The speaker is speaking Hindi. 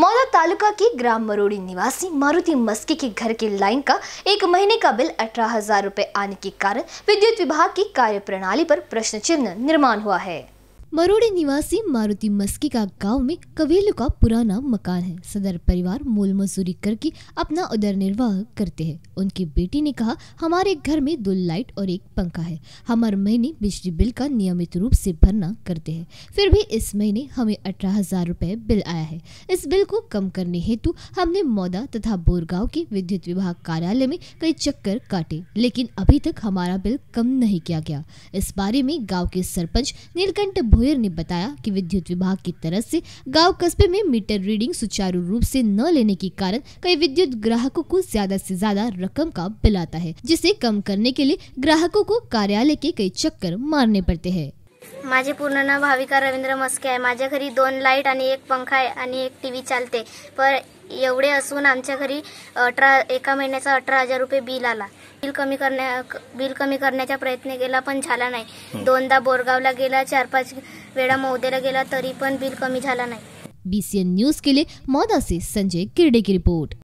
मौला तालुका की ग्राम मरोड़ी निवासी मारुति मस्की के घर के लाइन का एक महीने का बिल अठारह हजार रूपए आने के कारण विद्युत विभाग की कार्य प्रणाली पर प्रश्न चिन्ह निर्माण हुआ है मरोड़ी निवासी मारुति मस्की का गांव में कवेलू का पुराना मकान है सदर परिवार मूल मजदूरी करके अपना उदर निर्वाह करते हैं उनकी बेटी ने कहा हमारे घर में दो लाइट और एक पंखा है हम हर महीने बिजली बिल का नियमित रूप से भरना करते हैं फिर भी इस महीने हमें अठारह हजार रुपये बिल आया है इस बिल को कम करने हेतु हमने मौदा तथा बोरगांव के विद्युत विभाग कार्यालय में कई चक्कर काटे लेकिन अभी तक हमारा बिल कम नहीं किया गया इस बारे में गाँव के सरपंच नीलकंठ भोयर ने बताया कि विद्युत विभाग की तरफ से गांव कस्बे में मीटर रीडिंग सुचारू रूप से न लेने के कारण कई विद्युत ग्राहकों को ज्यादा से ज्यादा रकम का बिल आता है जिसे कम करने के लिए ग्राहकों को कार्यालय के कई चक्कर मारने पड़ते हैं माझे पूर्ण नाव भाविका रवींद्र मस्के आहे माझ्या घरी दोन लाईट आणि एक पंखा आहे आणि एक टी व्ही चालते पर एवढे असून आमच्या घरी अठरा एका महिन्याचा अठरा हजार रुपये बिल आला बिल कमी करण्या बिल कमी करण्याचा प्रयत्न केला पण झाला नाही दोनदा बोरगावला गेला चार पाच वेळा मौदेला गेला तरी पण बिल कमी झाला नाही बीसीएन न्यूज केले मदासी संजय किर्डे की रिपोर्ट